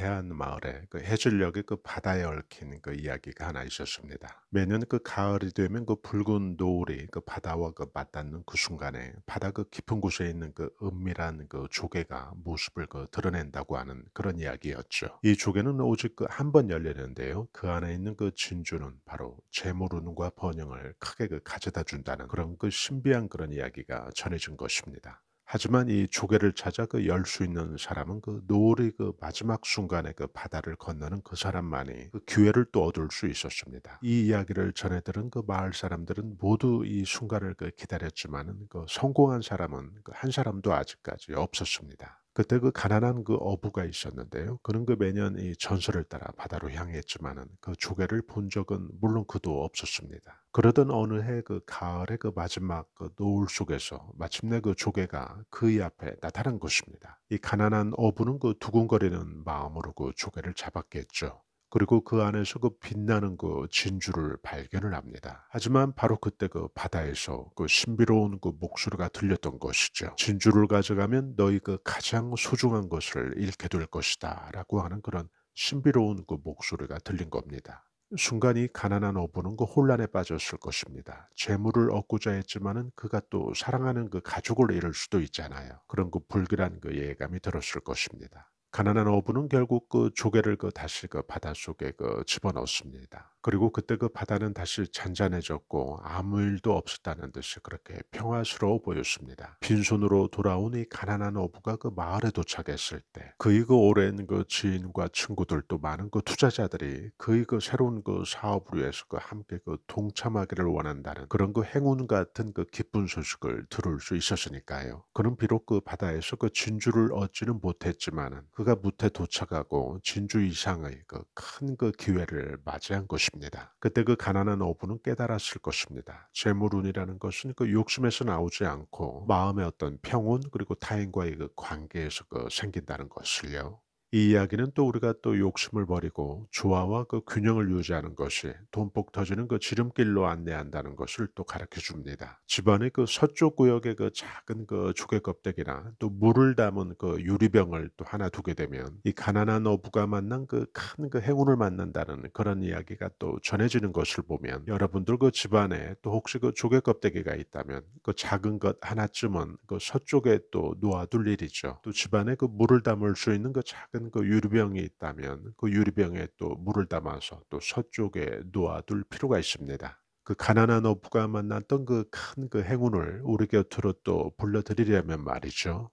해안 마을에 그 해질녘의 그 바다에 얽힌 그 이야기가 하나 있었습니다. 매년 그 가을이 되면 그 붉은 노을이 그 바다와 그 맞닿는 그 순간에 바다 그 깊은 곳에 있는 그 은밀한 그 조개가 모습을 그 드러낸다고 하는 그런 이야기였죠. 이 조개는 오직 그 한 번 열리는데요. 그 안에 있는 그 진주는 바로 재물운과 번영을 크게 그 가져다 준다는 그런 그 신비한 그런 이야기가 전해진 것입니다. 하지만 이 조개를 찾아 그 열 수 있는 사람은 그 노을의 그 마지막 순간에 그 바다를 건너는 그 사람만이 그 기회를 또 얻을 수 있었습니다. 이 이야기를 전해 들은 그 마을 사람들은 모두 이 순간을 그 기다렸지만은 그 성공한 사람은 그한 사람도 아직까지 없었습니다. 그때 그 가난한 그 어부가 있었는데요. 그는 그 매년 이 전설을 따라 바다로 향했지만은 그 조개를 본 적은 물론 그도 없었습니다. 그러던 어느 해 그 가을의 그 마지막 그 노을 속에서 마침내 그 조개가 그의 앞에 나타난 것입니다. 이 가난한 어부는 그 두근거리는 마음으로 그 조개를 잡았겠죠. 그리고 그 안에서 그 빛나는 그 진주를 발견을 합니다. 하지만 바로 그때 그 바다에서 그 신비로운 그 목소리가 들렸던 것이죠. 진주를 가져가면 너희 그 가장 소중한 것을 잃게 될 것이다. 라고 하는 그런 신비로운 그 목소리가 들린 겁니다. 순간 이 가난한 어부는 그 혼란에 빠졌을 것입니다. 재물을 얻고자 했지만은 그가 또 사랑하는 그 가족을 잃을 수도 있잖아요. 그런 그 불길한 그 예감이 들었을 것입니다. 가난한 어부는 결국 그 조개를 그 다시 그 바닷속에 그 집어넣습니다. 그리고 그때 그 바다는 다시 잔잔해졌고 아무 일도 없었다는 듯이 그렇게 평화스러워 보였습니다. 빈손으로 돌아온 이 가난한 어부가 그 마을에 도착했을 때 그의 그 오랜 그 지인과 친구들도 많은 그 투자자들이 그의 그 새로운 그 사업을 위해서 그 함께 그 동참하기를 원한다는 그런 그 행운 같은 그 기쁜 소식을 들을 수 있었으니까요. 그는 비록 그 바다에서 그 진주를 얻지는 못했지만 그가 무태 도착하고 진주 이상의 그 큰그 그 기회를 맞이한 것입니다. 것입니다. 그때 그 가난한 어부는 깨달았을 것입니다. 재물운이라는 것은 그 욕심에서 나오지 않고 마음의 어떤 평온 그리고 타인과의 그 관계에서 그 생긴다는 것을요. 이 이야기는 또 우리가 또 욕심을 버리고 조화와 그 균형을 유지하는 것이 돈복 터지는 그 지름길로 안내한다는 것을 또 가르쳐 줍니다. 집안의 그 서쪽 구역의 그 작은 그 조개 껍데기나 또 물을 담은 그 유리병을 또 하나 두게 되면 이 가난한 어부가 만난 그 큰그 그 행운을 만난다는 그런 이야기가 또 전해지는 것을 보면 여러분들 그 집안에 또 혹시 그 조개 껍데기가 있다면 그 작은 것 하나쯤은 그 서쪽에 또 놓아둘 일이죠. 또 집안에 그 물을 담을 수 있는 그 작은 작은 그 유리병이 있다면 그 유리병에 또 물을 담아서 또 서쪽에 놓아둘 필요가 있습니다. 그 가난한 어부가 만났던 그 큰그 그 행운을 우리 곁으로 또 불러들이려면 말이죠.